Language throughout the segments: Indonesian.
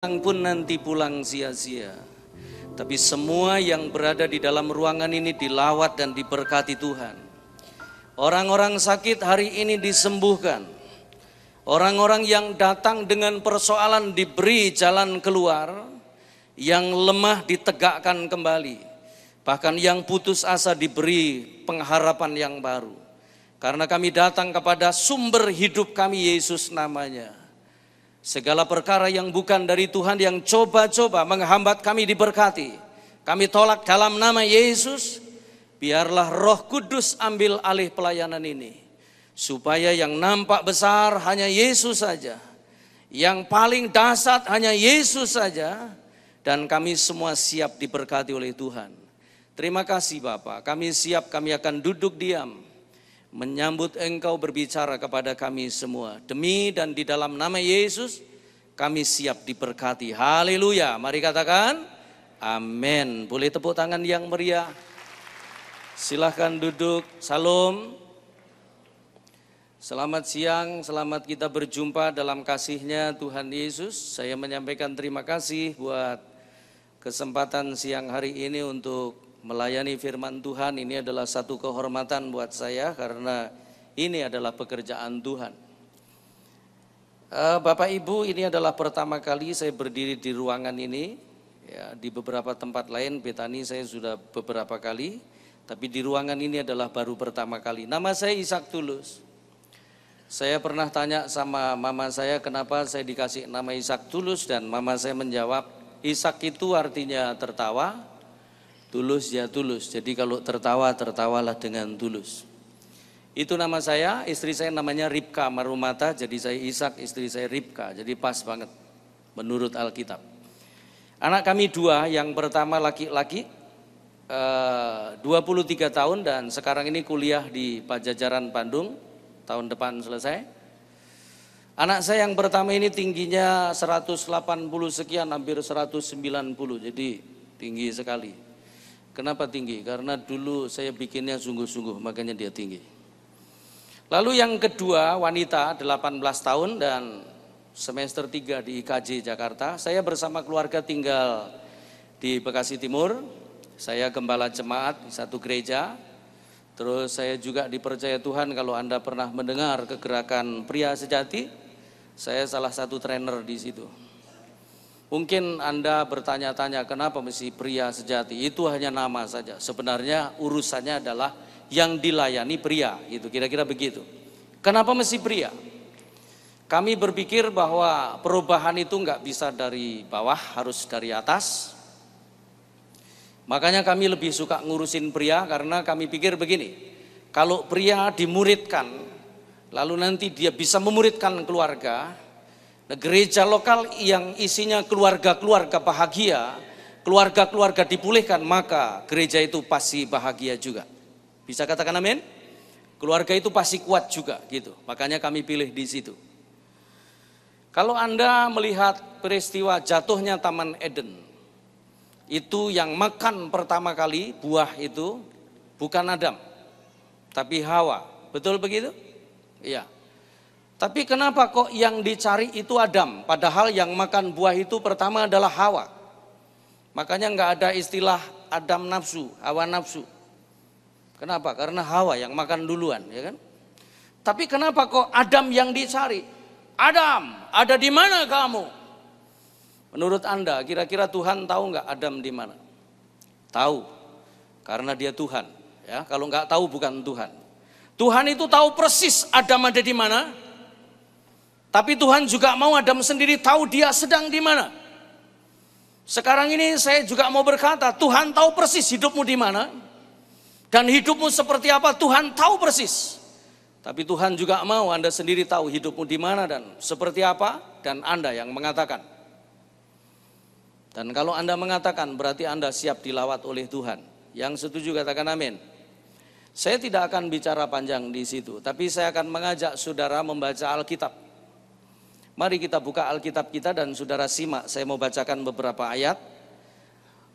pulang pun nanti pulang sia-sia. Tapi semua yang berada di dalam ruangan ini dilawat dan diberkati Tuhan. Orang-orang sakit hari ini disembuhkan. Orang-orang yang datang dengan persoalan diberi jalan keluar, yang lemah ditegakkan kembali. Bahkan yang putus asa diberi pengharapan yang baru. Karena kami datang kepada sumber hidup kami Yesus namanya Segala perkara yang bukan dari Tuhan yang coba-coba menghambat kami diberkati. Kami tolak dalam nama Yesus. Biarlah roh kudus ambil alih pelayanan ini. Supaya yang nampak besar hanya Yesus saja. Yang paling dasar hanya Yesus saja. Dan kami semua siap diberkati oleh Tuhan. Terima kasih Bapak. Kami siap, kami akan duduk diam menyambut engkau berbicara kepada kami semua. Demi dan di dalam nama Yesus kami siap diberkati. Haleluya. Mari katakan amin. Boleh tepuk tangan yang meriah. Silahkan duduk. Salam. Selamat siang, selamat kita berjumpa dalam kasihnya Tuhan Yesus. Saya menyampaikan terima kasih buat kesempatan siang hari ini untuk melayani firman Tuhan ini adalah satu kehormatan buat saya karena ini adalah pekerjaan Tuhan. Eh, Bapak Ibu, ini adalah pertama kali saya berdiri di ruangan ini. Ya, di beberapa tempat lain, Betani saya sudah beberapa kali, tapi di ruangan ini adalah baru pertama kali. Nama saya Ishak Tulus. Saya pernah tanya sama mama saya kenapa saya dikasih nama Ishak Tulus dan mama saya menjawab Isak itu artinya tertawa, Tulus ya tulus. Jadi kalau tertawa, tertawalah dengan tulus. Itu nama saya, istri saya namanya Ribka Marumata, jadi saya Ishak, istri saya Ribka. Jadi pas banget menurut Alkitab. Anak kami dua, yang pertama laki-laki, 23 eh, tahun dan sekarang ini kuliah di Pajajaran Bandung, tahun depan selesai. Anak saya yang pertama ini tingginya 180 sekian, hampir 190, jadi tinggi sekali. Kenapa tinggi? Karena dulu saya bikinnya sungguh-sungguh, makanya dia tinggi. Lalu yang kedua, wanita 18 tahun dan semester 3 di IKJ Jakarta. Saya bersama keluarga tinggal di Bekasi Timur. Saya gembala jemaat di satu gereja. Terus saya juga dipercaya Tuhan kalau Anda pernah mendengar kegerakan pria sejati, saya salah satu trainer di situ. Mungkin Anda bertanya-tanya kenapa mesti pria sejati? Itu hanya nama saja. Sebenarnya urusannya adalah yang dilayani pria, itu kira-kira begitu. Kenapa mesti pria? Kami berpikir bahwa perubahan itu nggak bisa dari bawah, harus dari atas. Makanya kami lebih suka ngurusin pria karena kami pikir begini, kalau pria dimuridkan, lalu nanti dia bisa memuridkan keluarga, gereja lokal yang isinya keluarga-keluarga bahagia, keluarga-keluarga dipulihkan, maka gereja itu pasti bahagia juga. Bisa katakan amin? Keluarga itu pasti kuat juga gitu. Makanya kami pilih di situ. Kalau Anda melihat peristiwa jatuhnya Taman Eden, itu yang makan pertama kali buah itu bukan Adam, tapi Hawa. Betul begitu? Iya. Tapi kenapa kok yang dicari itu Adam, padahal yang makan buah itu pertama adalah Hawa. Makanya nggak ada istilah Adam nafsu, Hawa nafsu. Kenapa? Karena Hawa yang makan duluan, ya kan? Tapi kenapa kok Adam yang dicari? Adam, ada di mana kamu? Menurut Anda, kira-kira Tuhan tahu nggak Adam di mana? Tahu, karena dia Tuhan. Ya, kalau nggak tahu bukan Tuhan. Tuhan itu tahu persis Adam ada di mana, tapi Tuhan juga mau Adam sendiri tahu dia sedang di mana. Sekarang ini saya juga mau berkata, Tuhan tahu persis hidupmu di mana dan hidupmu seperti apa, Tuhan tahu persis. Tapi Tuhan juga mau Anda sendiri tahu hidupmu di mana dan seperti apa dan Anda yang mengatakan. Dan kalau Anda mengatakan berarti Anda siap dilawat oleh Tuhan. Yang setuju katakan amin. Saya tidak akan bicara panjang di situ, tapi saya akan mengajak saudara membaca Alkitab. Mari kita buka Alkitab kita dan saudara simak. Saya mau bacakan beberapa ayat.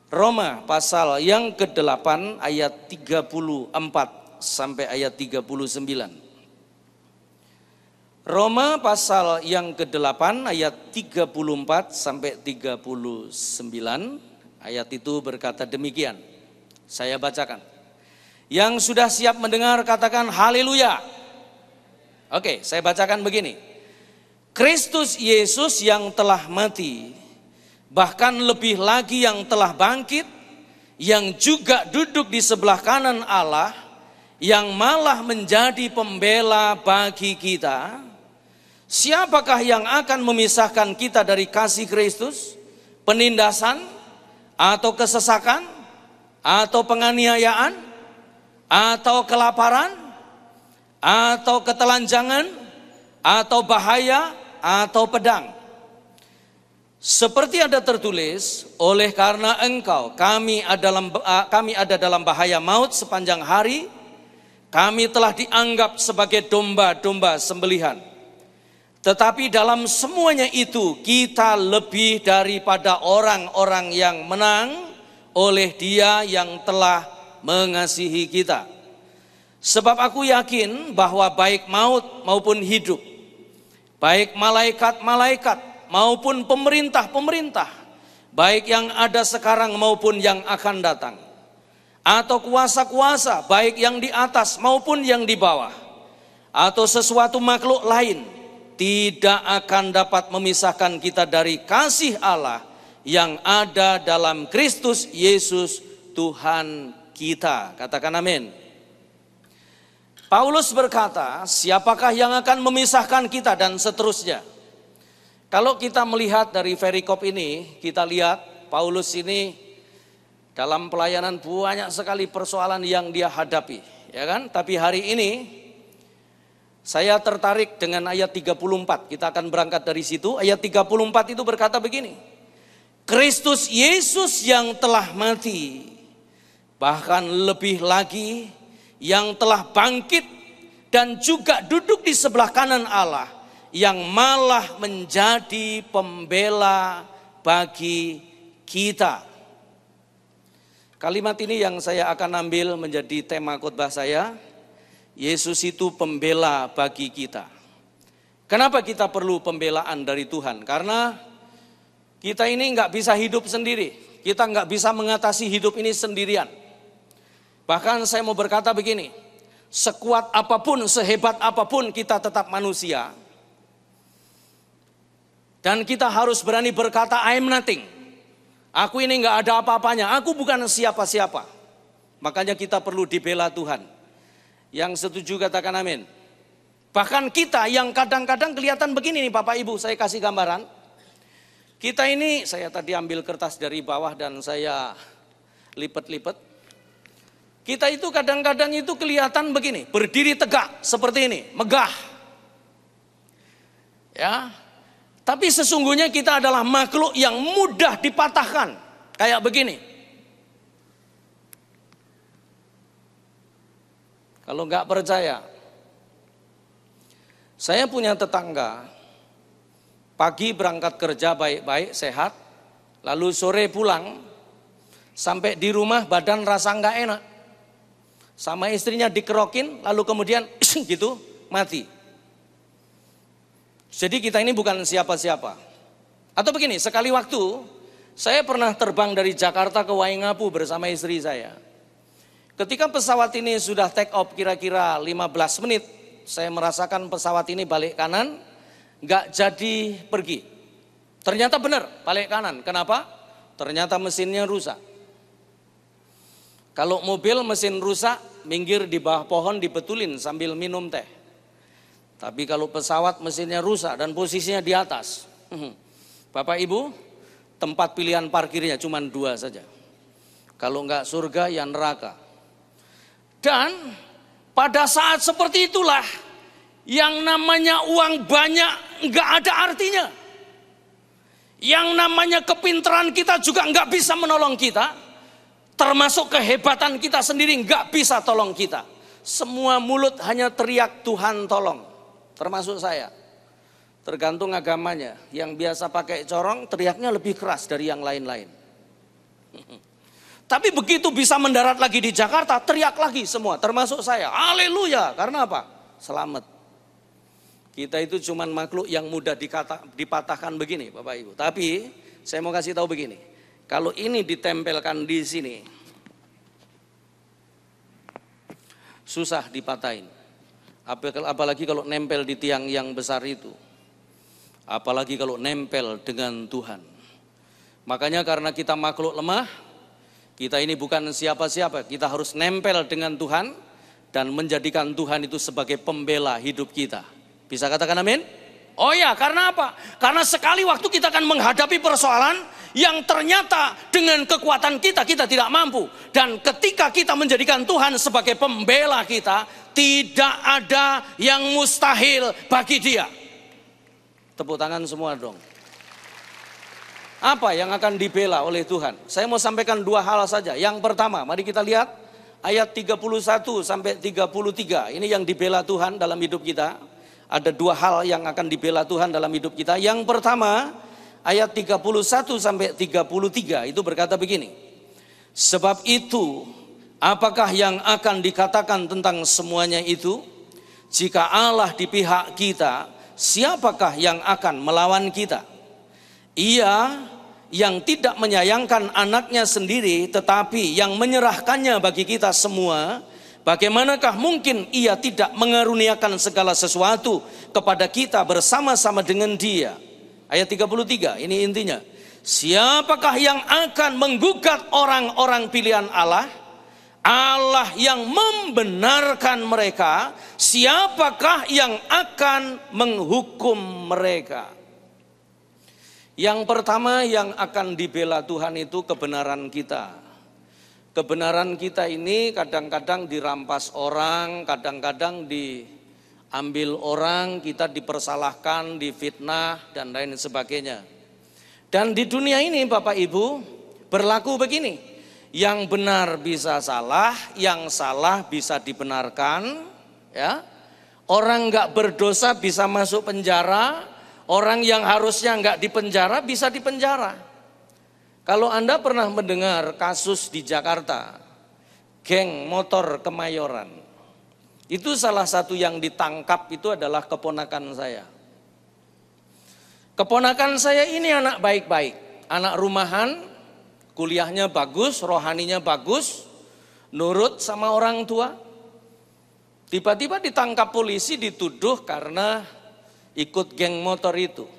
Roma pasal yang ke-8 ayat 34 sampai ayat 39. Roma pasal yang ke-8 ayat 34 sampai 39. Ayat itu berkata demikian. Saya bacakan. Yang sudah siap mendengar katakan haleluya. Oke, saya bacakan begini. Kristus Yesus yang telah mati, bahkan lebih lagi yang telah bangkit, yang juga duduk di sebelah kanan Allah, yang malah menjadi pembela bagi kita. Siapakah yang akan memisahkan kita dari kasih Kristus? Penindasan atau kesesakan atau penganiayaan atau kelaparan atau ketelanjangan atau bahaya atau pedang. Seperti ada tertulis, oleh karena engkau kami ada dalam eh, kami ada dalam bahaya maut sepanjang hari, kami telah dianggap sebagai domba-domba sembelihan. Tetapi dalam semuanya itu kita lebih daripada orang-orang yang menang oleh Dia yang telah mengasihi kita. Sebab aku yakin bahwa baik maut maupun hidup baik malaikat-malaikat maupun pemerintah-pemerintah, baik yang ada sekarang maupun yang akan datang, atau kuasa-kuasa, baik yang di atas maupun yang di bawah, atau sesuatu makhluk lain, tidak akan dapat memisahkan kita dari kasih Allah yang ada dalam Kristus Yesus, Tuhan kita. Katakan amin. Paulus berkata, siapakah yang akan memisahkan kita dan seterusnya. Kalau kita melihat dari perikop ini, kita lihat Paulus ini dalam pelayanan banyak sekali persoalan yang dia hadapi, ya kan? Tapi hari ini saya tertarik dengan ayat 34. Kita akan berangkat dari situ. Ayat 34 itu berkata begini. Kristus Yesus yang telah mati, bahkan lebih lagi yang telah bangkit dan juga duduk di sebelah kanan Allah yang malah menjadi pembela bagi kita. Kalimat ini yang saya akan ambil menjadi tema khotbah saya. Yesus itu pembela bagi kita. Kenapa kita perlu pembelaan dari Tuhan? Karena kita ini nggak bisa hidup sendiri. Kita nggak bisa mengatasi hidup ini sendirian Bahkan saya mau berkata begini, sekuat apapun, sehebat apapun kita tetap manusia. Dan kita harus berani berkata, I am nothing. Aku ini nggak ada apa-apanya, aku bukan siapa-siapa. Makanya kita perlu dibela Tuhan. Yang setuju katakan amin. Bahkan kita yang kadang-kadang kelihatan begini nih Bapak Ibu, saya kasih gambaran. Kita ini, saya tadi ambil kertas dari bawah dan saya lipat-lipat kita itu kadang-kadang itu kelihatan begini, berdiri tegak seperti ini, megah. Ya. Tapi sesungguhnya kita adalah makhluk yang mudah dipatahkan. Kayak begini. Kalau nggak percaya, saya punya tetangga, pagi berangkat kerja baik-baik, sehat, lalu sore pulang, sampai di rumah badan rasa nggak enak. Sama istrinya dikerokin, lalu kemudian gitu mati. Jadi kita ini bukan siapa-siapa. Atau begini, sekali waktu saya pernah terbang dari Jakarta ke Waingapu bersama istri saya. Ketika pesawat ini sudah take off kira-kira 15 menit, saya merasakan pesawat ini balik kanan, nggak jadi pergi. Ternyata benar, balik kanan. Kenapa? Ternyata mesinnya rusak. Kalau mobil mesin rusak, minggir di bawah pohon dibetulin sambil minum teh. Tapi kalau pesawat mesinnya rusak dan posisinya di atas. Hmm. Bapak Ibu, tempat pilihan parkirnya cuma dua saja. Kalau enggak surga ya neraka. Dan pada saat seperti itulah yang namanya uang banyak enggak ada artinya. Yang namanya kepintaran kita juga enggak bisa menolong kita. Termasuk kehebatan kita sendiri nggak bisa tolong kita. Semua mulut hanya teriak Tuhan tolong. Termasuk saya. Tergantung agamanya. Yang biasa pakai corong teriaknya lebih keras dari yang lain-lain. Tapi begitu bisa mendarat lagi di Jakarta, teriak lagi semua, termasuk saya. Haleluya. Karena apa? Selamat. Kita itu cuman makhluk yang mudah dikata, dipatahkan begini, Bapak Ibu. Tapi saya mau kasih tahu begini. Kalau ini ditempelkan di sini, susah dipatahin. Apalagi kalau nempel di tiang yang besar itu. Apalagi kalau nempel dengan Tuhan. Makanya karena kita makhluk lemah, kita ini bukan siapa-siapa. Kita harus nempel dengan Tuhan dan menjadikan Tuhan itu sebagai pembela hidup kita. Bisa katakan amin? Oh ya, karena apa? Karena sekali waktu kita akan menghadapi persoalan, yang ternyata dengan kekuatan kita kita tidak mampu. Dan ketika kita menjadikan Tuhan sebagai pembela kita, tidak ada yang mustahil bagi dia. Tepuk tangan semua dong. Apa yang akan dibela oleh Tuhan? Saya mau sampaikan dua hal saja. Yang pertama, mari kita lihat ayat 31 sampai 33. Ini yang dibela Tuhan dalam hidup kita. Ada dua hal yang akan dibela Tuhan dalam hidup kita. Yang pertama, ayat 31 sampai 33 itu berkata begini. Sebab itu, apakah yang akan dikatakan tentang semuanya itu? Jika Allah di pihak kita, siapakah yang akan melawan kita? Ia yang tidak menyayangkan anaknya sendiri tetapi yang menyerahkannya bagi kita semua, Bagaimanakah mungkin ia tidak mengaruniakan segala sesuatu kepada kita bersama-sama dengan Dia? Ayat 33, ini intinya. Siapakah yang akan menggugat orang-orang pilihan Allah? Allah yang membenarkan mereka, siapakah yang akan menghukum mereka? Yang pertama yang akan dibela Tuhan itu kebenaran kita. Kebenaran kita ini kadang-kadang dirampas orang, kadang-kadang di ambil orang, kita dipersalahkan, difitnah, dan lain sebagainya. Dan di dunia ini Bapak Ibu berlaku begini, yang benar bisa salah, yang salah bisa dibenarkan, ya. Orang nggak berdosa bisa masuk penjara, orang yang harusnya nggak dipenjara bisa dipenjara. Kalau Anda pernah mendengar kasus di Jakarta, geng motor Kemayoran, itu salah satu yang ditangkap itu adalah keponakan saya. Keponakan saya ini anak baik-baik, anak rumahan, kuliahnya bagus, rohaninya bagus, nurut sama orang tua. Tiba-tiba ditangkap polisi dituduh karena ikut geng motor itu.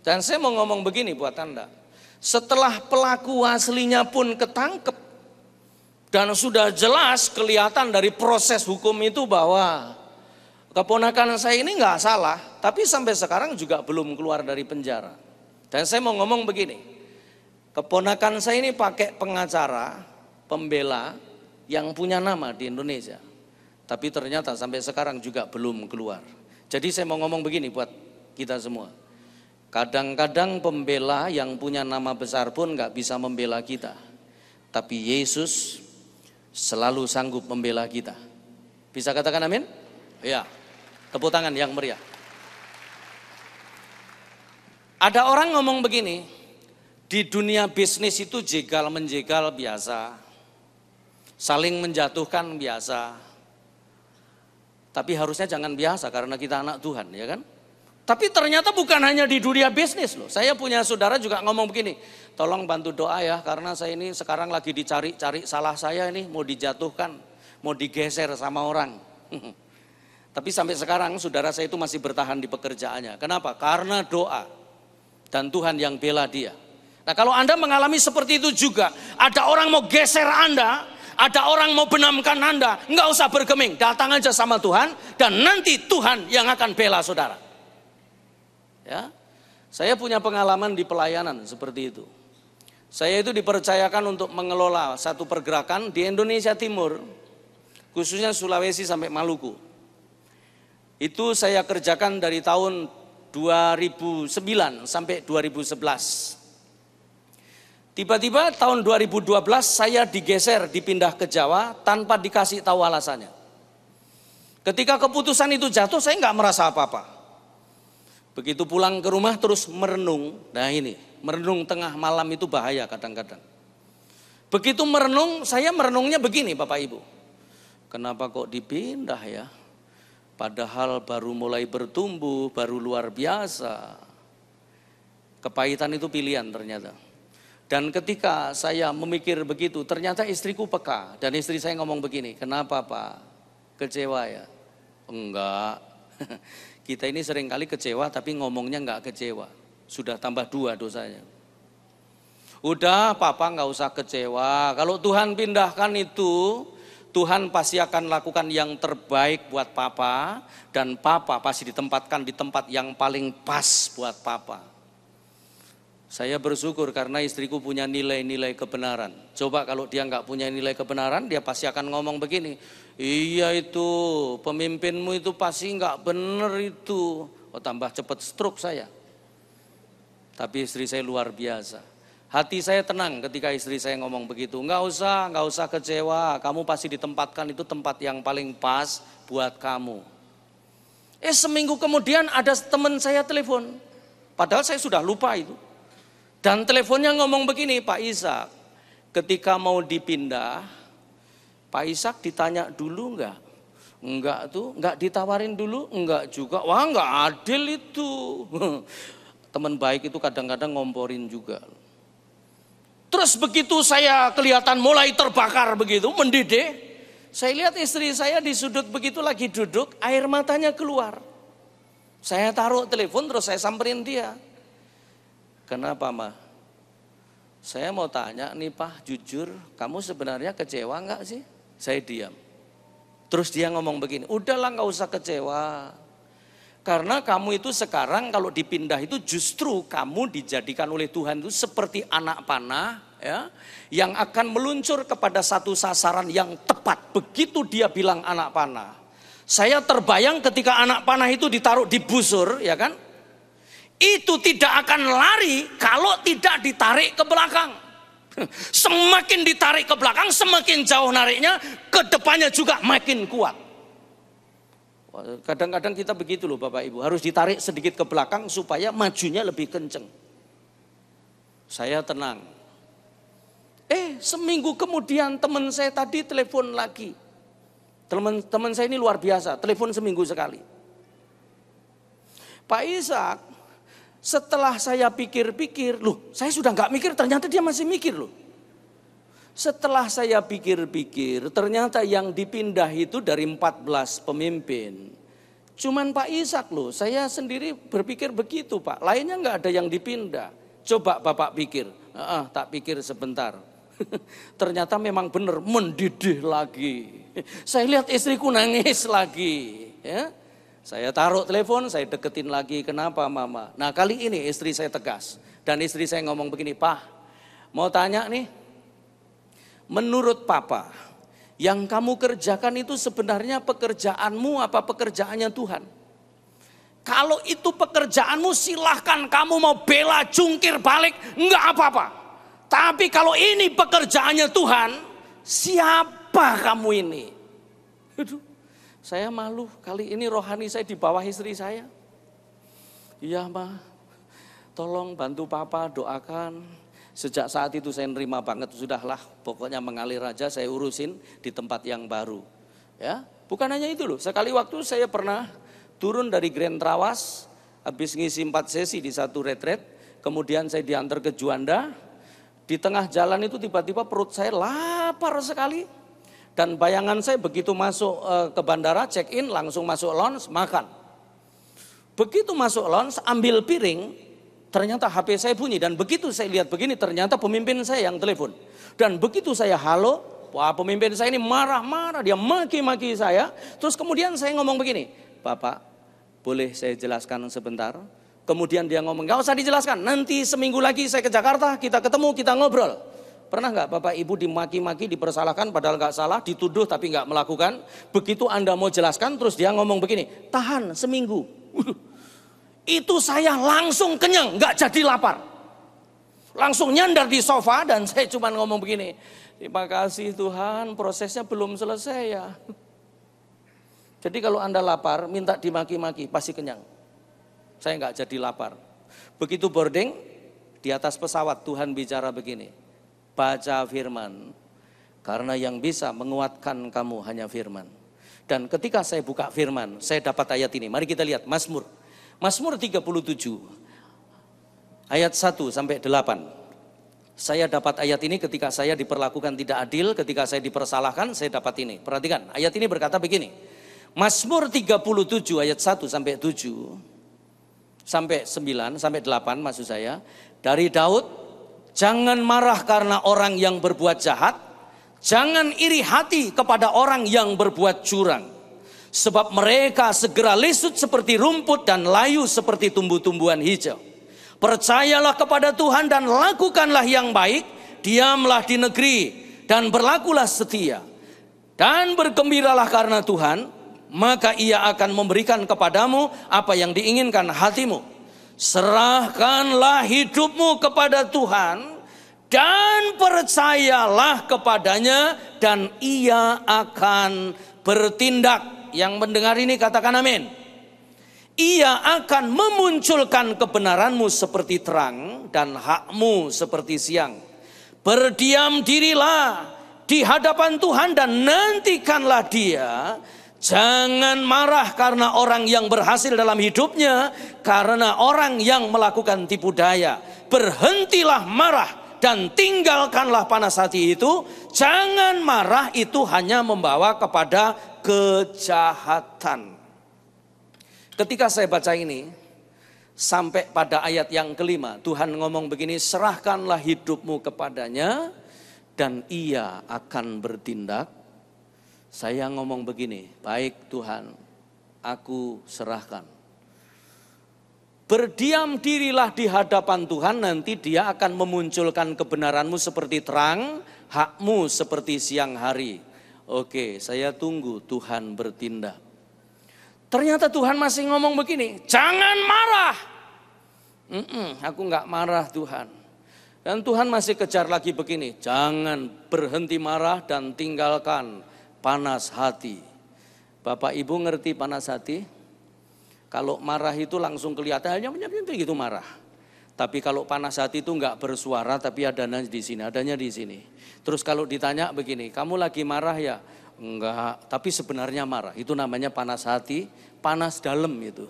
Dan saya mau ngomong begini buat Anda. Setelah pelaku aslinya pun ketangkep, dan sudah jelas kelihatan dari proses hukum itu bahwa keponakan saya ini nggak salah, tapi sampai sekarang juga belum keluar dari penjara. Dan saya mau ngomong begini, keponakan saya ini pakai pengacara, pembela yang punya nama di Indonesia. Tapi ternyata sampai sekarang juga belum keluar. Jadi saya mau ngomong begini buat kita semua. Kadang-kadang pembela yang punya nama besar pun nggak bisa membela kita. Tapi Yesus selalu sanggup membela kita. Bisa katakan amin? Ya. Tepuk tangan yang meriah. Ada orang ngomong begini, di dunia bisnis itu jegal menjegal biasa. Saling menjatuhkan biasa. Tapi harusnya jangan biasa karena kita anak Tuhan, ya kan? Tapi ternyata bukan hanya di dunia bisnis loh. Saya punya saudara juga ngomong begini, tolong bantu doa ya karena saya ini sekarang lagi dicari-cari salah saya ini mau dijatuhkan, mau digeser sama orang. Tapi sampai sekarang saudara saya itu masih bertahan di pekerjaannya. Kenapa? Karena doa dan Tuhan yang bela dia. Nah, kalau Anda mengalami seperti itu juga, ada orang mau geser Anda, ada orang mau benamkan Anda, nggak usah bergeming, datang aja sama Tuhan, dan nanti Tuhan yang akan bela saudara. Ya, saya punya pengalaman di pelayanan seperti itu. Saya itu dipercayakan untuk mengelola satu pergerakan di Indonesia Timur, khususnya Sulawesi sampai Maluku. Itu saya kerjakan dari tahun 2009 sampai 2011. Tiba-tiba tahun 2012 saya digeser, dipindah ke Jawa tanpa dikasih tahu alasannya. Ketika keputusan itu jatuh saya nggak merasa apa-apa. Begitu pulang ke rumah terus merenung, nah ini Merenung tengah malam itu bahaya kadang-kadang. Begitu merenung, saya merenungnya begini Bapak Ibu. Kenapa kok dipindah ya? Padahal baru mulai bertumbuh, baru luar biasa. Kepahitan itu pilihan ternyata. Dan ketika saya memikir begitu, ternyata istriku peka. Dan istri saya ngomong begini, kenapa Pak? Kecewa ya? Enggak. Kita ini sering kali kecewa tapi ngomongnya enggak kecewa sudah tambah dua dosanya. Udah papa nggak usah kecewa. Kalau Tuhan pindahkan itu, Tuhan pasti akan lakukan yang terbaik buat papa dan papa pasti ditempatkan di tempat yang paling pas buat papa. Saya bersyukur karena istriku punya nilai-nilai kebenaran. Coba kalau dia nggak punya nilai kebenaran, dia pasti akan ngomong begini. Iya itu, pemimpinmu itu pasti nggak bener itu. Oh tambah cepet stroke saya. Tapi istri saya luar biasa. Hati saya tenang ketika istri saya ngomong begitu. Enggak usah, enggak usah kecewa. Kamu pasti ditempatkan itu tempat yang paling pas buat kamu. Eh seminggu kemudian ada teman saya telepon. Padahal saya sudah lupa itu. Dan teleponnya ngomong begini, Pak Ishak, ketika mau dipindah, Pak Ishak ditanya dulu enggak? Enggak tuh, enggak ditawarin dulu, enggak juga. Wah enggak adil itu. Teman baik itu kadang-kadang ngomporin juga. Terus begitu saya kelihatan mulai terbakar begitu, mendidih. Saya lihat istri saya di sudut begitu lagi duduk, air matanya keluar. Saya taruh telepon terus saya samperin dia. Kenapa mah? Saya mau tanya nih pah jujur kamu sebenarnya kecewa nggak sih? Saya diam. Terus dia ngomong begini, udahlah nggak usah kecewa. Karena kamu itu sekarang kalau dipindah itu justru kamu dijadikan oleh Tuhan itu seperti anak panah ya yang akan meluncur kepada satu sasaran yang tepat. Begitu dia bilang anak panah. Saya terbayang ketika anak panah itu ditaruh di busur ya kan? Itu tidak akan lari kalau tidak ditarik ke belakang. Semakin ditarik ke belakang, semakin jauh nariknya, kedepannya juga makin kuat. Kadang-kadang kita begitu loh Bapak Ibu, harus ditarik sedikit ke belakang supaya majunya lebih kenceng. Saya tenang. Eh, seminggu kemudian teman saya tadi telepon lagi. Teman-teman saya ini luar biasa, telepon seminggu sekali. Pak Ishak, setelah saya pikir-pikir, loh saya sudah nggak mikir, ternyata dia masih mikir loh. Setelah saya pikir-pikir, ternyata yang dipindah itu dari 14 pemimpin. Cuman Pak Ishak loh, saya sendiri berpikir begitu Pak. Lainnya nggak ada yang dipindah. Coba Bapak pikir. Ah, tak pikir sebentar. Ternyata memang benar mendidih lagi. Saya lihat istriku nangis lagi. Ya. Saya taruh telepon, saya deketin lagi. Kenapa mama? Nah kali ini istri saya tegas. Dan istri saya ngomong begini, Pak mau tanya nih menurut papa, yang kamu kerjakan itu sebenarnya pekerjaanmu apa pekerjaannya Tuhan? Kalau itu pekerjaanmu silahkan kamu mau bela jungkir balik, enggak apa-apa. Tapi kalau ini pekerjaannya Tuhan, siapa kamu ini? Aduh, saya malu kali ini rohani saya di bawah istri saya. Iya, Ma. Tolong bantu papa doakan Sejak saat itu saya nerima banget, sudahlah pokoknya mengalir aja saya urusin di tempat yang baru. Ya, bukan hanya itu loh. Sekali waktu saya pernah turun dari Grand Trawas, habis ngisi empat sesi di satu retret, kemudian saya diantar ke Juanda. Di tengah jalan itu tiba-tiba perut saya lapar sekali. Dan bayangan saya begitu masuk eh, ke bandara, check in, langsung masuk lounge, makan. Begitu masuk lounge, ambil piring, Ternyata HP saya bunyi dan begitu saya lihat begini ternyata pemimpin saya yang telepon. Dan begitu saya halo, wah pemimpin saya ini marah-marah, dia maki-maki saya. Terus kemudian saya ngomong begini, Bapak boleh saya jelaskan sebentar? Kemudian dia ngomong, gak usah dijelaskan, nanti seminggu lagi saya ke Jakarta, kita ketemu, kita ngobrol. Pernah gak Bapak Ibu dimaki-maki, dipersalahkan padahal gak salah, dituduh tapi gak melakukan? Begitu Anda mau jelaskan, terus dia ngomong begini, tahan seminggu itu saya langsung kenyang, nggak jadi lapar. Langsung nyandar di sofa dan saya cuma ngomong begini, terima kasih Tuhan prosesnya belum selesai ya. Jadi kalau Anda lapar, minta dimaki-maki, pasti kenyang. Saya nggak jadi lapar. Begitu boarding, di atas pesawat Tuhan bicara begini, baca firman, karena yang bisa menguatkan kamu hanya firman. Dan ketika saya buka firman, saya dapat ayat ini. Mari kita lihat, Mazmur Mazmur 37 ayat 1 sampai 8. Saya dapat ayat ini ketika saya diperlakukan tidak adil, ketika saya dipersalahkan, saya dapat ini. Perhatikan, ayat ini berkata begini. Mazmur 37 ayat 1 sampai 7 sampai 9 sampai 8 maksud saya dari Daud Jangan marah karena orang yang berbuat jahat. Jangan iri hati kepada orang yang berbuat curang. Sebab mereka segera lesut seperti rumput dan layu seperti tumbuh-tumbuhan hijau. Percayalah kepada Tuhan dan lakukanlah yang baik, diamlah di negeri dan berlakulah setia. Dan bergembiralah karena Tuhan, maka ia akan memberikan kepadamu apa yang diinginkan hatimu. Serahkanlah hidupmu kepada Tuhan dan percayalah kepadanya dan ia akan bertindak yang mendengar ini katakan amin. Ia akan memunculkan kebenaranmu seperti terang dan hakmu seperti siang. Berdiam dirilah di hadapan Tuhan dan nantikanlah dia. Jangan marah karena orang yang berhasil dalam hidupnya, karena orang yang melakukan tipu daya. Berhentilah marah dan tinggalkanlah panas hati itu. Jangan marah itu hanya membawa kepada kejahatan. Ketika saya baca ini, sampai pada ayat yang kelima, Tuhan ngomong begini, serahkanlah hidupmu kepadanya dan ia akan bertindak. Saya ngomong begini, baik Tuhan, aku serahkan. Berdiam dirilah di hadapan Tuhan, nanti dia akan memunculkan kebenaranmu seperti terang, hakmu seperti siang hari. Oke, saya tunggu Tuhan bertindak. Ternyata Tuhan masih ngomong begini, jangan marah. Mm -mm, aku nggak marah Tuhan. Dan Tuhan masih kejar lagi begini, jangan berhenti marah dan tinggalkan panas hati. Bapak Ibu ngerti panas hati? Kalau marah itu langsung kelihatan, hanya gitu marah. Tapi kalau panas hati itu enggak bersuara, tapi adanya di sini, adanya di sini. Terus kalau ditanya begini, kamu lagi marah ya? Enggak, tapi sebenarnya marah. Itu namanya panas hati, panas dalam itu.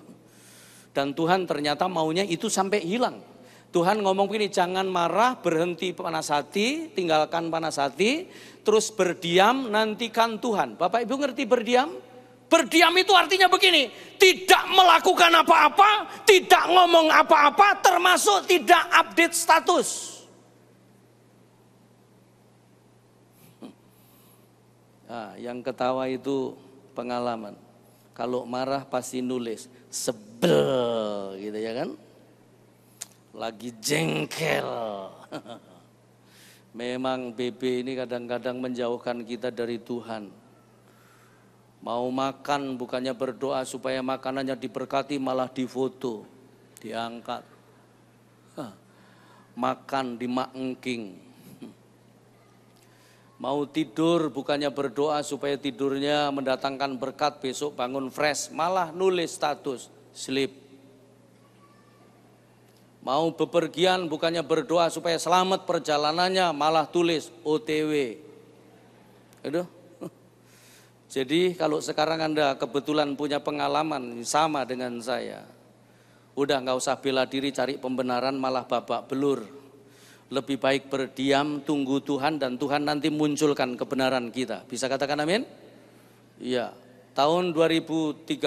Dan Tuhan ternyata maunya itu sampai hilang. Tuhan ngomong begini, jangan marah, berhenti panas hati, tinggalkan panas hati, terus berdiam, nantikan Tuhan. Bapak Ibu ngerti berdiam? Berdiam itu artinya begini, tidak melakukan apa-apa, tidak ngomong apa-apa, termasuk tidak update status. Nah, yang ketawa itu pengalaman. Kalau marah pasti nulis sebel gitu ya kan? Lagi jengkel. Memang BB ini kadang-kadang menjauhkan kita dari Tuhan. Mau makan bukannya berdoa supaya makanannya diberkati malah difoto, diangkat. Makan Makan dimakengking. Mau tidur bukannya berdoa supaya tidurnya mendatangkan berkat besok bangun fresh, malah nulis status sleep. Mau bepergian bukannya berdoa supaya selamat perjalanannya, malah tulis OTW. Aduh, jadi kalau sekarang Anda kebetulan punya pengalaman sama dengan saya, udah nggak usah bela diri cari pembenaran malah babak belur. Lebih baik berdiam, tunggu Tuhan dan Tuhan nanti munculkan kebenaran kita. Bisa katakan amin? Iya. Tahun 2013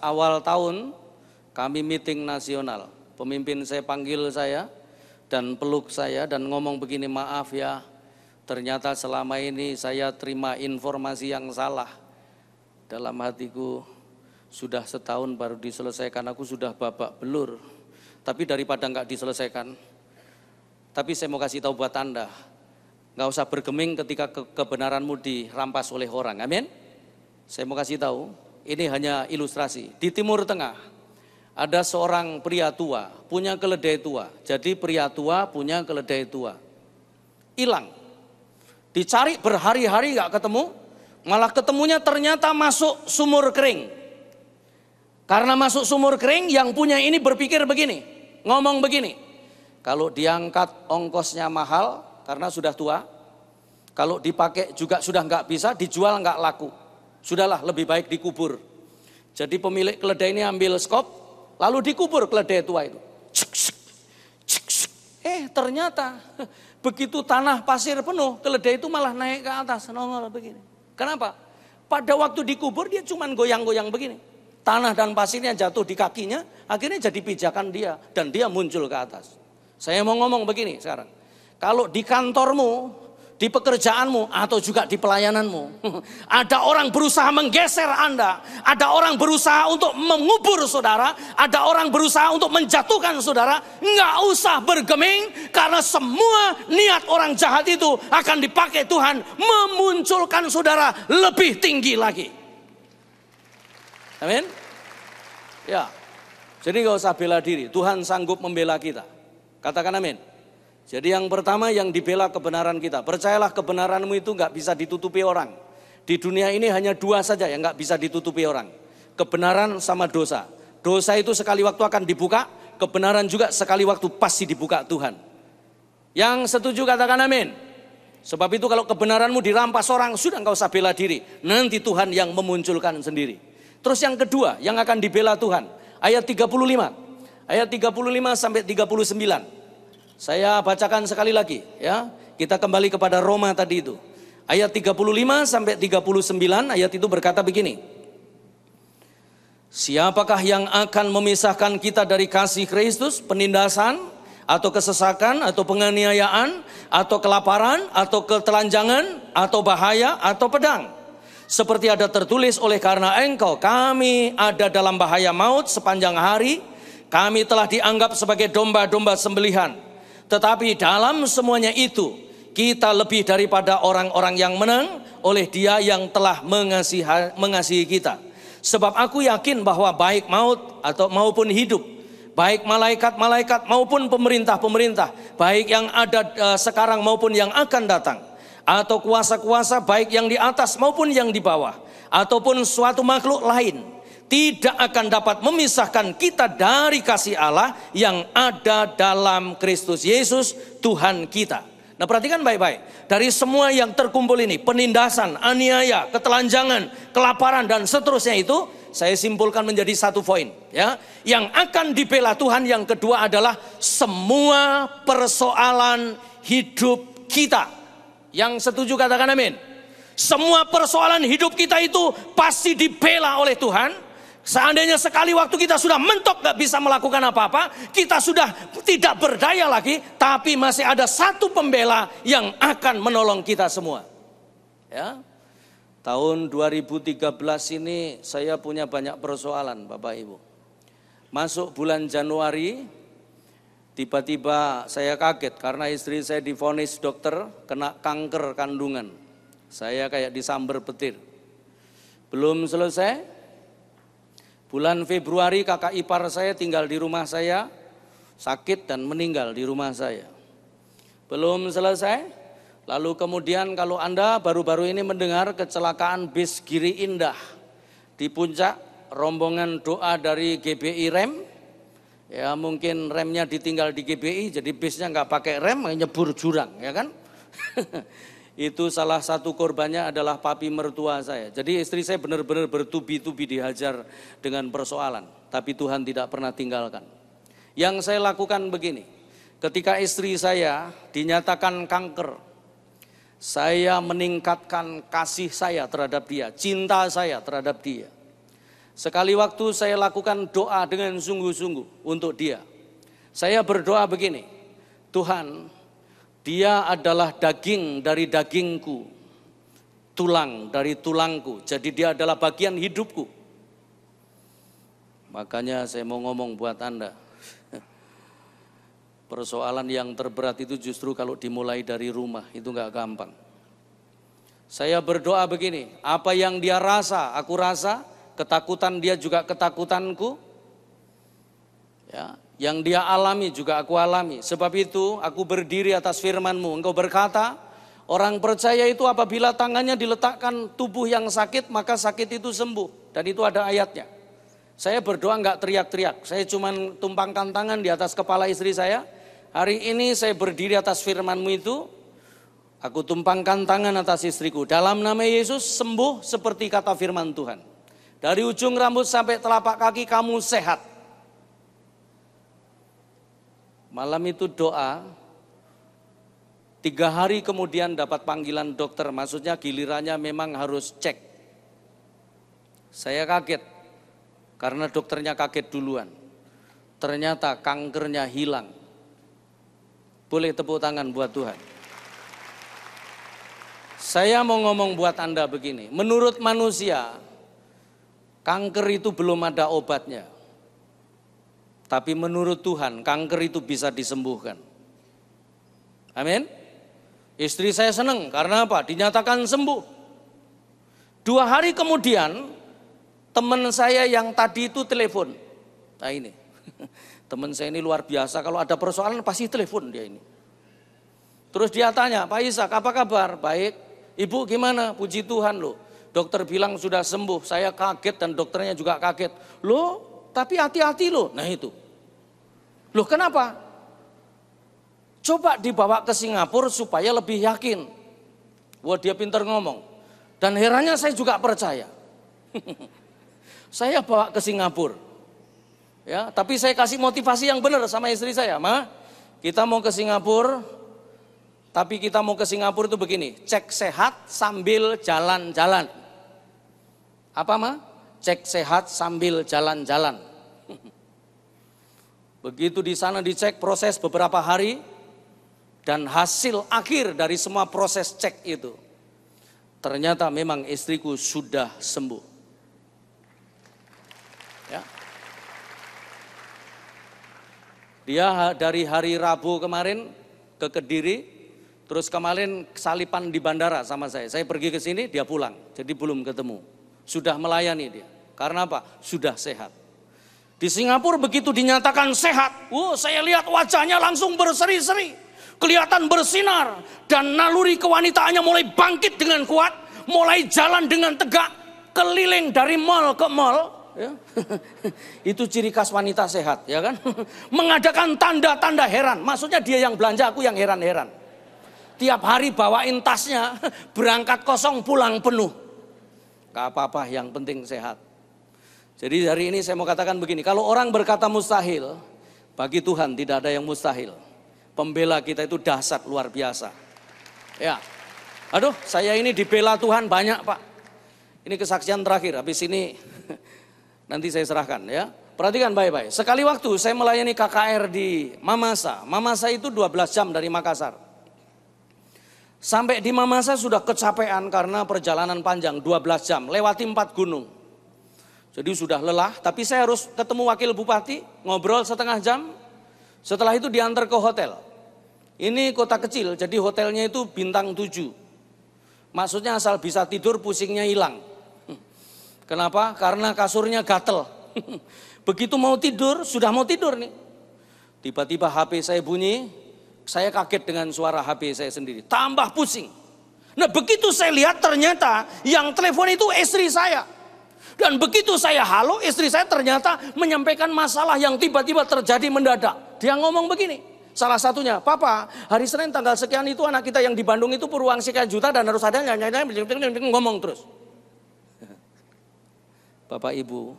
awal tahun kami meeting nasional. Pemimpin saya panggil saya dan peluk saya dan ngomong begini, "Maaf ya, Ternyata selama ini saya terima informasi yang salah. Dalam hatiku sudah setahun baru diselesaikan, aku sudah babak belur. Tapi daripada nggak diselesaikan, tapi saya mau kasih tahu buat Anda, nggak usah bergeming ketika ke kebenaranmu dirampas oleh orang. Amin. Saya mau kasih tahu, ini hanya ilustrasi. Di Timur Tengah, ada seorang pria tua, punya keledai tua. Jadi pria tua punya keledai tua. Hilang Dicari berhari-hari gak ketemu, malah ketemunya ternyata masuk sumur kering. Karena masuk sumur kering, yang punya ini berpikir begini, ngomong begini. Kalau diangkat ongkosnya mahal karena sudah tua, kalau dipakai juga sudah nggak bisa, dijual nggak laku. Sudahlah lebih baik dikubur. Jadi pemilik keledai ini ambil skop, lalu dikubur keledai tua itu. Eh ternyata begitu tanah pasir penuh, keledai itu malah naik ke atas, nongol begini. Kenapa? Pada waktu dikubur dia cuma goyang-goyang begini. Tanah dan pasirnya jatuh di kakinya, akhirnya jadi pijakan dia dan dia muncul ke atas. Saya mau ngomong begini sekarang. Kalau di kantormu di pekerjaanmu atau juga di pelayananmu. Ada orang berusaha menggeser Anda, ada orang berusaha untuk mengubur saudara, ada orang berusaha untuk menjatuhkan saudara. Nggak usah bergeming karena semua niat orang jahat itu akan dipakai Tuhan memunculkan saudara lebih tinggi lagi. Amin. Ya. Jadi nggak usah bela diri, Tuhan sanggup membela kita. Katakan amin. Jadi yang pertama yang dibela kebenaran kita. Percayalah kebenaranmu itu nggak bisa ditutupi orang. Di dunia ini hanya dua saja yang nggak bisa ditutupi orang. Kebenaran sama dosa. Dosa itu sekali waktu akan dibuka, kebenaran juga sekali waktu pasti dibuka Tuhan. Yang setuju katakan amin. Sebab itu kalau kebenaranmu dirampas orang, sudah engkau usah bela diri. Nanti Tuhan yang memunculkan sendiri. Terus yang kedua, yang akan dibela Tuhan. Ayat 35. Ayat 35 sampai 39. Saya bacakan sekali lagi ya. Kita kembali kepada Roma tadi itu. Ayat 35 sampai 39 ayat itu berkata begini. Siapakah yang akan memisahkan kita dari kasih Kristus? Penindasan atau kesesakan atau penganiayaan atau kelaparan atau ketelanjangan atau bahaya atau pedang? Seperti ada tertulis oleh karena engkau kami ada dalam bahaya maut sepanjang hari. Kami telah dianggap sebagai domba-domba sembelihan. Tetapi dalam semuanya itu kita lebih daripada orang-orang yang menang oleh Dia yang telah mengasihi, kita. Sebab aku yakin bahwa baik maut atau maupun hidup, baik malaikat-malaikat maupun pemerintah-pemerintah, baik yang ada eh, sekarang maupun yang akan datang, atau kuasa-kuasa baik yang di atas maupun yang di bawah, ataupun suatu makhluk lain tidak akan dapat memisahkan kita dari kasih Allah yang ada dalam Kristus Yesus Tuhan kita. Nah perhatikan baik-baik. Dari semua yang terkumpul ini, penindasan, aniaya, ketelanjangan, kelaparan dan seterusnya itu, saya simpulkan menjadi satu poin. Ya, yang akan dibela Tuhan yang kedua adalah semua persoalan hidup kita. Yang setuju katakan amin. Semua persoalan hidup kita itu pasti dibela oleh Tuhan Seandainya sekali waktu kita sudah mentok gak bisa melakukan apa-apa, kita sudah tidak berdaya lagi, tapi masih ada satu pembela yang akan menolong kita semua. Ya. Tahun 2013 ini saya punya banyak persoalan Bapak Ibu. Masuk bulan Januari, tiba-tiba saya kaget karena istri saya divonis dokter kena kanker kandungan. Saya kayak disamber petir. Belum selesai, Bulan Februari kakak ipar saya tinggal di rumah saya, sakit dan meninggal di rumah saya. Belum selesai, lalu kemudian kalau Anda baru-baru ini mendengar kecelakaan bis Giri Indah di puncak rombongan doa dari GBI Rem, ya mungkin remnya ditinggal di GBI jadi bisnya nggak pakai rem nyebur jurang ya kan itu salah satu korbannya adalah papi mertua saya. Jadi istri saya benar-benar bertubi-tubi dihajar dengan persoalan, tapi Tuhan tidak pernah tinggalkan. Yang saya lakukan begini, ketika istri saya dinyatakan kanker, saya meningkatkan kasih saya terhadap dia, cinta saya terhadap dia. Sekali waktu saya lakukan doa dengan sungguh-sungguh untuk dia. Saya berdoa begini, Tuhan dia adalah daging dari dagingku, tulang dari tulangku. Jadi dia adalah bagian hidupku. Makanya saya mau ngomong buat Anda. Persoalan yang terberat itu justru kalau dimulai dari rumah, itu nggak gampang. Saya berdoa begini, apa yang dia rasa, aku rasa, ketakutan dia juga ketakutanku, Ya, yang dia alami juga aku alami. Sebab itu aku berdiri atas firmanmu. Engkau berkata, orang percaya itu apabila tangannya diletakkan tubuh yang sakit, maka sakit itu sembuh. Dan itu ada ayatnya. Saya berdoa nggak teriak-teriak. Saya cuma tumpangkan tangan di atas kepala istri saya. Hari ini saya berdiri atas firmanmu itu. Aku tumpangkan tangan atas istriku. Dalam nama Yesus sembuh seperti kata firman Tuhan. Dari ujung rambut sampai telapak kaki kamu sehat Malam itu doa, tiga hari kemudian dapat panggilan dokter, maksudnya gilirannya memang harus cek. Saya kaget, karena dokternya kaget duluan. Ternyata kankernya hilang. Boleh tepuk tangan buat Tuhan. Saya mau ngomong buat Anda begini, menurut manusia, kanker itu belum ada obatnya. Tapi menurut Tuhan, kanker itu bisa disembuhkan. Amin. Istri saya senang karena apa? Dinyatakan sembuh. Dua hari kemudian, teman saya yang tadi itu telepon. Nah ini, teman saya ini luar biasa. Kalau ada persoalan pasti telepon dia ini. Terus dia tanya, Pak Ishak apa kabar? Baik. Ibu gimana? Puji Tuhan loh. Dokter bilang sudah sembuh. Saya kaget dan dokternya juga kaget. Loh tapi hati-hati loh. Nah itu. Loh kenapa? Coba dibawa ke Singapura supaya lebih yakin. Wah dia pintar ngomong. Dan herannya saya juga percaya. saya bawa ke Singapura. Ya, tapi saya kasih motivasi yang benar sama istri saya, Ma. Kita mau ke Singapura, tapi kita mau ke Singapura itu begini, cek sehat sambil jalan-jalan. Apa, Ma? Cek sehat sambil jalan-jalan. Begitu di sana dicek proses beberapa hari dan hasil akhir dari semua proses cek itu. Ternyata memang istriku sudah sembuh. Ya. Dia dari hari Rabu kemarin ke Kediri, terus kemarin salipan di bandara sama saya. Saya pergi ke sini, dia pulang. Jadi belum ketemu. Sudah melayani dia. Karena apa? Sudah sehat. Di Singapura begitu dinyatakan sehat, wow, oh, saya lihat wajahnya langsung berseri-seri. Kelihatan bersinar dan naluri kewanitaannya mulai bangkit dengan kuat, mulai jalan dengan tegak, keliling dari mall ke mall, ya. itu ciri khas wanita sehat ya kan mengadakan tanda-tanda heran maksudnya dia yang belanja aku yang heran-heran tiap hari bawain tasnya berangkat kosong pulang penuh gak apa-apa yang penting sehat jadi hari ini saya mau katakan begini, kalau orang berkata mustahil, bagi Tuhan tidak ada yang mustahil. Pembela kita itu dahsyat luar biasa. Ya. Aduh, saya ini dibela Tuhan banyak, Pak. Ini kesaksian terakhir, habis ini nanti saya serahkan ya. Perhatikan baik-baik. Sekali waktu saya melayani KKR di Mamasa. Mamasa itu 12 jam dari Makassar. Sampai di Mamasa sudah kecapean karena perjalanan panjang 12 jam, lewati 4 gunung. Jadi sudah lelah, tapi saya harus ketemu wakil bupati, ngobrol setengah jam. Setelah itu diantar ke hotel. Ini kota kecil, jadi hotelnya itu bintang 7. Maksudnya asal bisa tidur pusingnya hilang. Kenapa? Karena kasurnya gatel. Begitu mau tidur, sudah mau tidur nih. Tiba-tiba HP saya bunyi, saya kaget dengan suara HP saya sendiri. Tambah pusing. Nah begitu saya lihat ternyata yang telepon itu istri saya. Dan begitu saya halo, istri saya ternyata menyampaikan masalah yang tiba-tiba terjadi mendadak. Dia ngomong begini, salah satunya, Papa, hari Senin tanggal sekian itu anak kita yang di Bandung itu peruang sekian juta dan harus ada nyanyi-nyanyi ngomong terus. Bapak Ibu,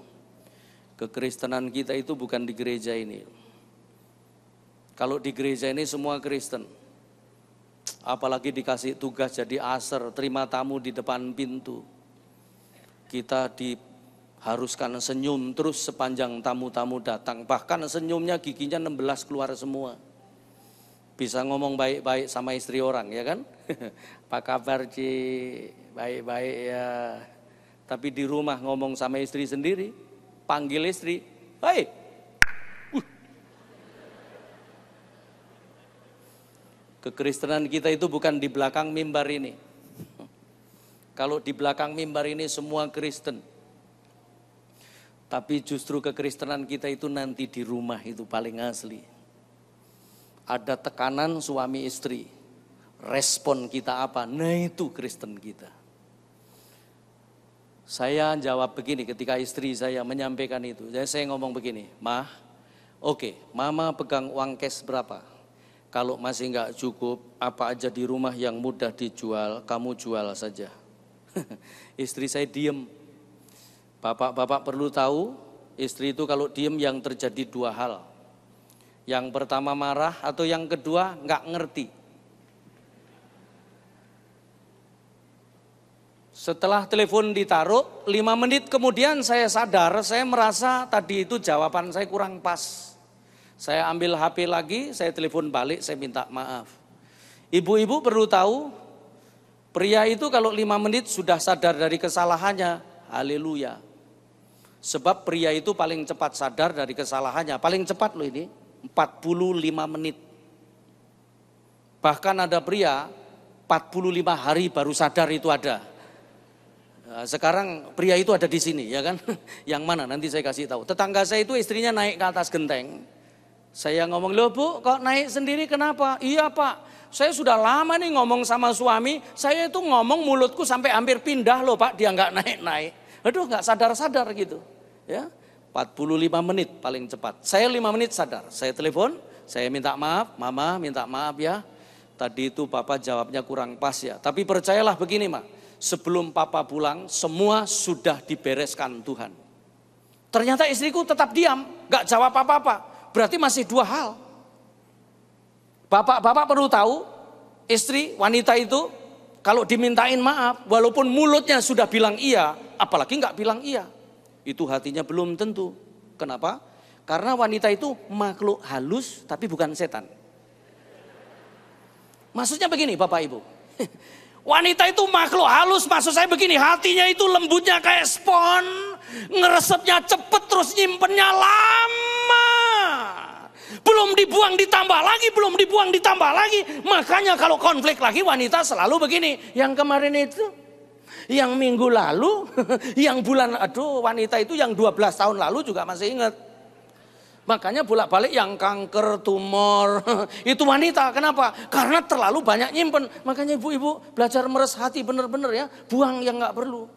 kekristenan kita itu bukan di gereja ini. Kalau di gereja ini semua Kristen, apalagi dikasih tugas jadi aser, terima tamu di depan pintu. Kita di Haruskan senyum terus sepanjang tamu-tamu datang. Bahkan senyumnya giginya 16 keluar semua. Bisa ngomong baik-baik sama istri orang ya kan? Apa kabar Ci? Baik-baik ya. Tapi di rumah ngomong sama istri sendiri. Panggil istri. Hei! Uh. Kekristenan kita itu bukan di belakang mimbar ini. Kalau di belakang mimbar ini semua Kristen, tapi justru kekristenan kita itu nanti di rumah itu paling asli. Ada tekanan suami istri. Respon kita apa? Nah itu Kristen kita. Saya jawab begini ketika istri saya menyampaikan itu. Jadi saya ngomong begini, Mah, oke, okay, Mama pegang uang cash berapa? Kalau masih nggak cukup, apa aja di rumah yang mudah dijual, kamu jual saja. istri saya diem, Bapak-bapak perlu tahu, istri itu kalau diem yang terjadi dua hal. Yang pertama marah atau yang kedua nggak ngerti. Setelah telepon ditaruh, lima menit kemudian saya sadar, saya merasa tadi itu jawaban saya kurang pas. Saya ambil HP lagi, saya telepon balik, saya minta maaf. Ibu-ibu perlu tahu, pria itu kalau lima menit sudah sadar dari kesalahannya, haleluya. Sebab pria itu paling cepat sadar dari kesalahannya. Paling cepat loh ini, 45 menit. Bahkan ada pria 45 hari baru sadar itu ada. Eh, sekarang pria itu ada di sini, ya kan? Yang mana nanti saya kasih tahu. Tetangga saya itu istrinya naik ke atas genteng. Saya ngomong, loh bu, kok naik sendiri kenapa? Iya pak, saya sudah lama nih ngomong sama suami. Saya itu ngomong mulutku sampai hampir pindah loh pak, dia nggak naik-naik. Aduh nggak sadar-sadar gitu. Ya, 45 menit paling cepat. Saya 5 menit sadar. Saya telepon, saya minta maaf, mama minta maaf ya. Tadi itu papa jawabnya kurang pas ya. Tapi percayalah begini mak, sebelum papa pulang semua sudah dibereskan Tuhan. Ternyata istriku tetap diam, gak jawab apa-apa. Berarti masih dua hal. Bapak-bapak perlu tahu, istri wanita itu kalau dimintain maaf, walaupun mulutnya sudah bilang iya, apalagi nggak bilang iya. Itu hatinya belum tentu. Kenapa? Karena wanita itu makhluk halus tapi bukan setan. Maksudnya begini Bapak Ibu. Wanita itu makhluk halus, maksud saya begini, hatinya itu lembutnya kayak spon, ngeresepnya cepet terus nyimpennya lama. Belum dibuang ditambah lagi, belum dibuang ditambah lagi. Makanya kalau konflik lagi wanita selalu begini, yang kemarin itu yang minggu lalu, yang bulan, aduh wanita itu yang 12 tahun lalu juga masih ingat. Makanya bolak-balik yang kanker, tumor, itu wanita. Kenapa? Karena terlalu banyak nyimpen. Makanya ibu-ibu belajar meres hati benar-benar ya. Buang yang gak perlu.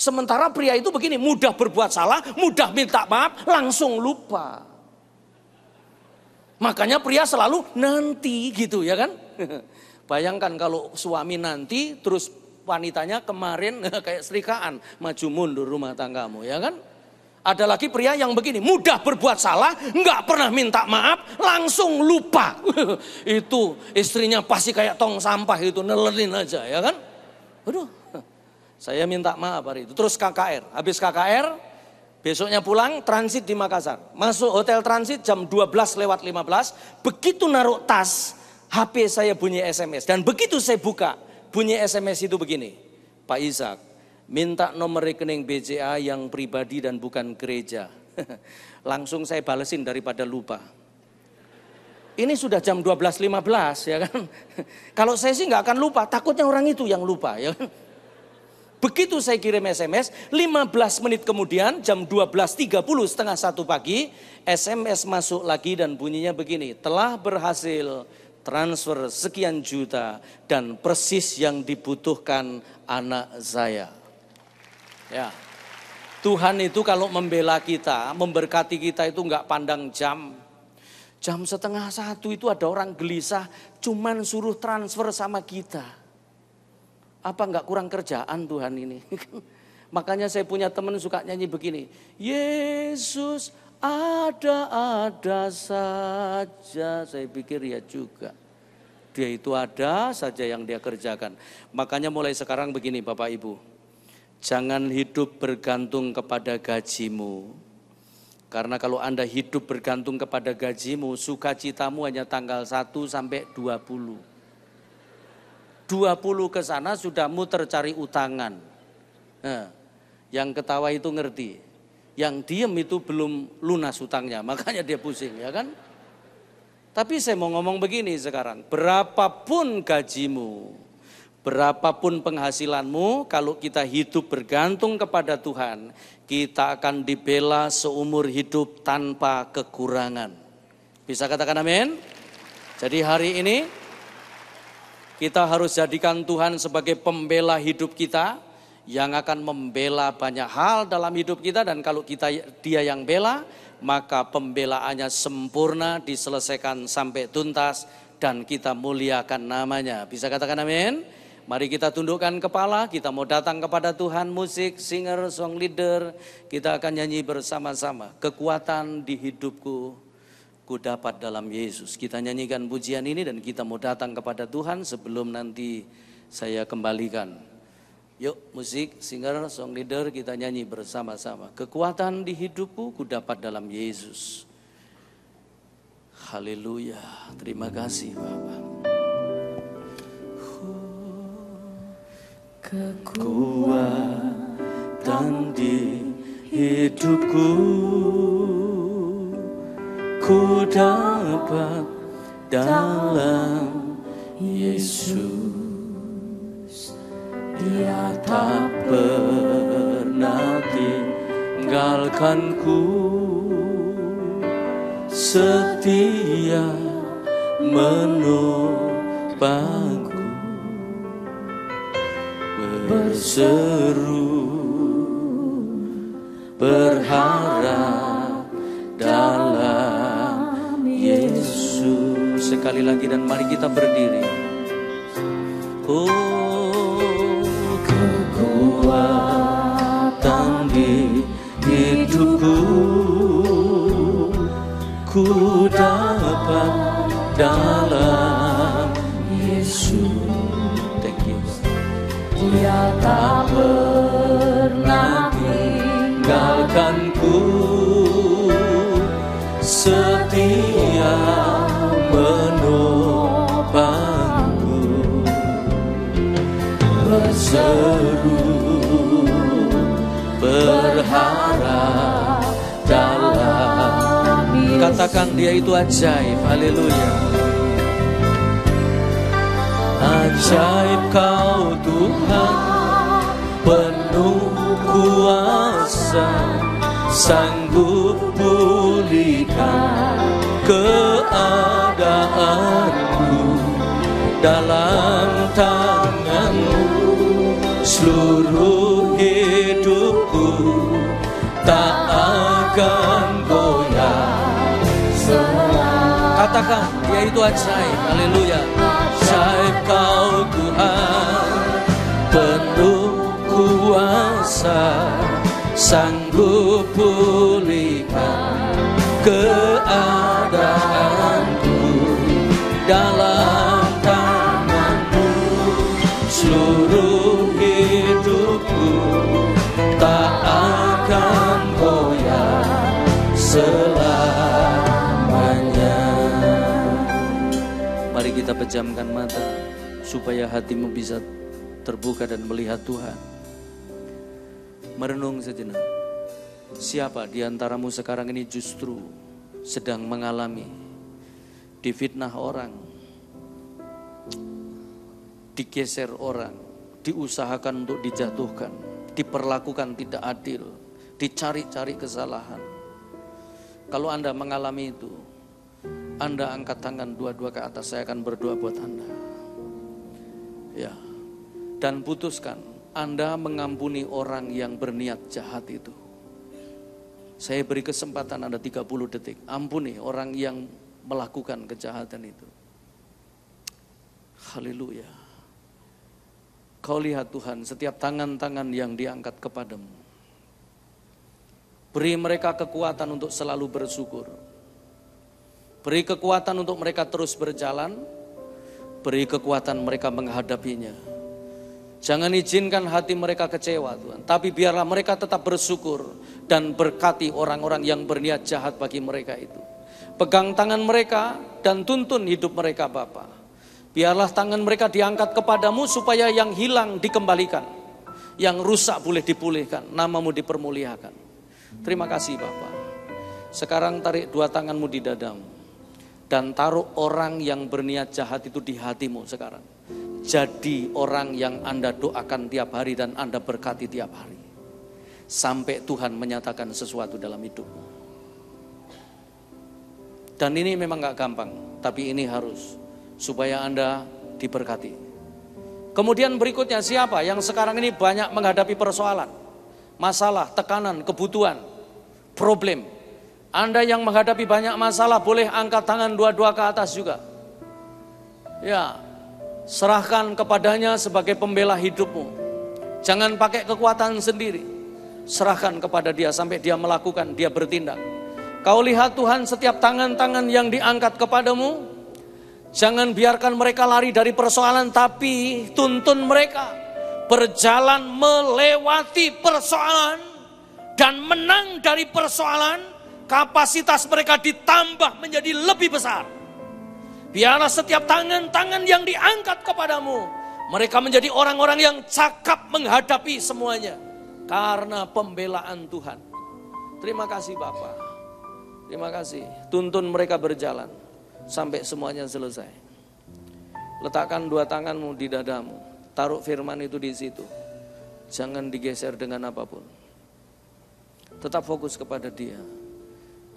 Sementara pria itu begini, mudah berbuat salah, mudah minta maaf, langsung lupa. Makanya pria selalu nanti gitu ya kan. Bayangkan kalau suami nanti terus wanitanya kemarin kayak serikaan maju mundur rumah tanggamu ya kan ada lagi pria yang begini mudah berbuat salah nggak pernah minta maaf langsung lupa itu istrinya pasti kayak tong sampah itu nelerin aja ya kan aduh saya minta maaf hari itu terus KKR habis KKR besoknya pulang transit di Makassar masuk hotel transit jam 12 lewat 15 begitu naruh tas HP saya bunyi SMS dan begitu saya buka Bunyi SMS itu begini, Pak Isaac, minta nomor rekening BCA yang pribadi dan bukan gereja. Langsung saya balesin daripada lupa. Ini sudah jam 12.15 ya kan. Kalau saya sih nggak akan lupa, takutnya orang itu yang lupa ya kan. Begitu saya kirim SMS, 15 menit kemudian jam 12.30 setengah satu pagi, SMS masuk lagi dan bunyinya begini, telah berhasil transfer sekian juta dan persis yang dibutuhkan anak saya. Ya. Tuhan itu kalau membela kita, memberkati kita itu nggak pandang jam. Jam setengah satu itu ada orang gelisah, cuman suruh transfer sama kita. Apa nggak kurang kerjaan Tuhan ini? Makanya saya punya teman suka nyanyi begini. Yesus ada-ada saja. Saya pikir ya juga. Dia itu ada saja yang dia kerjakan. Makanya mulai sekarang begini Bapak Ibu. Jangan hidup bergantung kepada gajimu. Karena kalau Anda hidup bergantung kepada gajimu, sukacitamu hanya tanggal 1 sampai 20. 20 ke sana sudah muter cari utangan. Nah, yang ketawa itu ngerti yang diem itu belum lunas hutangnya, makanya dia pusing ya kan? Tapi saya mau ngomong begini sekarang, berapapun gajimu, berapapun penghasilanmu, kalau kita hidup bergantung kepada Tuhan, kita akan dibela seumur hidup tanpa kekurangan. Bisa katakan amin? Jadi hari ini kita harus jadikan Tuhan sebagai pembela hidup kita, yang akan membela banyak hal dalam hidup kita dan kalau kita dia yang bela maka pembelaannya sempurna diselesaikan sampai tuntas dan kita muliakan namanya. Bisa katakan amin? Mari kita tundukkan kepala, kita mau datang kepada Tuhan, musik, singer, song leader, kita akan nyanyi bersama-sama. Kekuatan di hidupku ku dapat dalam Yesus. Kita nyanyikan pujian ini dan kita mau datang kepada Tuhan sebelum nanti saya kembalikan. Yuk musik, singer, song leader kita nyanyi bersama-sama. Kekuatan di hidupku ku dapat dalam Yesus. Haleluya. Terima kasih Bapak. Kekuatan di hidupku ku dapat dalam Yesus. Dia tak pernah tinggalkanku Setia menopangku Berseru Berharap dalam Yesus Sekali lagi dan mari kita berdiri Oh kekuatan di hidupku ku dapat dalam Yesus thank you dia tak pernah tinggalkanku setia menopangku bersama mengatakan dia itu ajaib. Haleluya. Ajaib kau Tuhan, penuh kuasa, sanggup pulihkan keadaanku dalam tanganmu seluruh hidupku tak akan Katakan, dia ya, itu Tuhan saya. Haleluya. Saya kau Tuhan, penuh kuasa, sanggup pulihkan keadaanku dalam pejamkan mata supaya hatimu bisa terbuka dan melihat Tuhan. Merenung sejenak. Siapa di antaramu sekarang ini justru sedang mengalami difitnah orang, digeser orang, diusahakan untuk dijatuhkan, diperlakukan tidak adil, dicari-cari kesalahan. Kalau Anda mengalami itu, anda angkat tangan dua-dua ke atas, saya akan berdoa buat Anda. Ya. Dan putuskan, Anda mengampuni orang yang berniat jahat itu. Saya beri kesempatan Anda 30 detik. Ampuni orang yang melakukan kejahatan itu. Haleluya. Kau lihat Tuhan, setiap tangan-tangan yang diangkat kepadamu. Beri mereka kekuatan untuk selalu bersyukur Beri kekuatan untuk mereka terus berjalan. Beri kekuatan mereka menghadapinya. Jangan izinkan hati mereka kecewa Tuhan. Tapi biarlah mereka tetap bersyukur dan berkati orang-orang yang berniat jahat bagi mereka itu. Pegang tangan mereka dan tuntun hidup mereka Bapa. Biarlah tangan mereka diangkat kepadamu supaya yang hilang dikembalikan. Yang rusak boleh dipulihkan, namamu dipermuliakan. Terima kasih Bapak. Sekarang tarik dua tanganmu di dadamu dan taruh orang yang berniat jahat itu di hatimu sekarang. Jadi orang yang Anda doakan tiap hari dan Anda berkati tiap hari. Sampai Tuhan menyatakan sesuatu dalam hidupmu. Dan ini memang gak gampang, tapi ini harus. Supaya Anda diberkati. Kemudian berikutnya siapa yang sekarang ini banyak menghadapi persoalan. Masalah, tekanan, kebutuhan, problem, anda yang menghadapi banyak masalah boleh angkat tangan dua-dua ke atas juga. Ya, serahkan kepadanya sebagai pembela hidupmu. Jangan pakai kekuatan sendiri. Serahkan kepada dia sampai dia melakukan, dia bertindak. Kau lihat Tuhan setiap tangan-tangan yang diangkat kepadamu, jangan biarkan mereka lari dari persoalan, tapi tuntun mereka berjalan melewati persoalan dan menang dari persoalan Kapasitas mereka ditambah menjadi lebih besar. Biarlah setiap tangan-tangan yang diangkat kepadamu, mereka menjadi orang-orang yang cakap menghadapi semuanya karena pembelaan Tuhan. Terima kasih Bapak. Terima kasih. Tuntun mereka berjalan sampai semuanya selesai. Letakkan dua tanganmu di dadamu. Taruh firman itu di situ. Jangan digeser dengan apapun. Tetap fokus kepada dia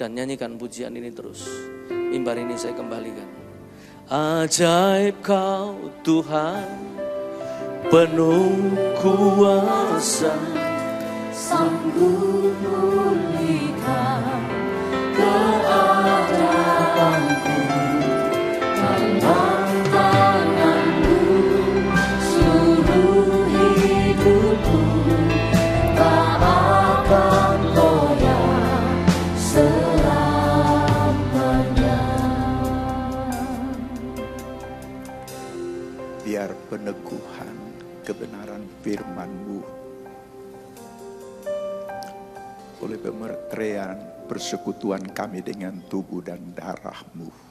dan nyanyikan pujian ini terus. Imbar ini saya kembalikan. Ajaib kau Tuhan, penuh kuasa, sanggup memulihkan keadaan. perean persekutuan kami dengan tubuh dan darahmu.